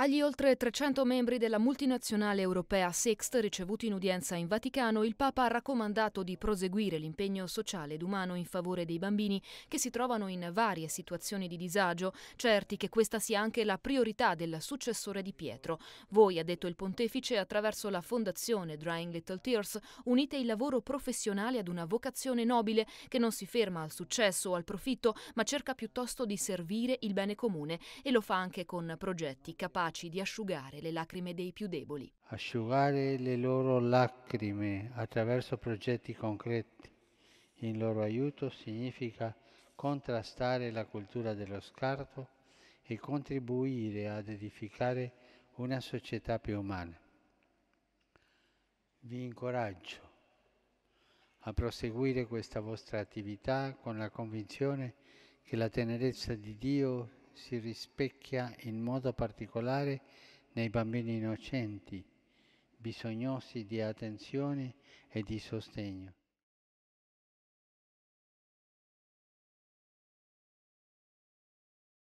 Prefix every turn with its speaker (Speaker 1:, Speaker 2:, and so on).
Speaker 1: Agli oltre 300 membri della multinazionale europea Sext ricevuti in udienza in Vaticano, il Papa ha raccomandato di proseguire l'impegno sociale ed umano in favore dei bambini che si trovano in varie situazioni di disagio, certi che questa sia anche la priorità del successore di Pietro. Voi, ha detto il pontefice, attraverso la fondazione Drying Little Tears unite il lavoro professionale ad una vocazione nobile che non si ferma al successo o al profitto, ma cerca piuttosto di servire il bene comune e lo fa anche con progetti capaci capaci di asciugare le lacrime dei più deboli.
Speaker 2: Asciugare le loro lacrime attraverso progetti concreti in loro aiuto significa contrastare la cultura dello scarto e contribuire ad edificare una società più umana. Vi incoraggio a proseguire questa vostra attività con la convinzione che la tenerezza di Dio si rispecchia in modo particolare nei bambini innocenti, bisognosi di attenzione e di sostegno.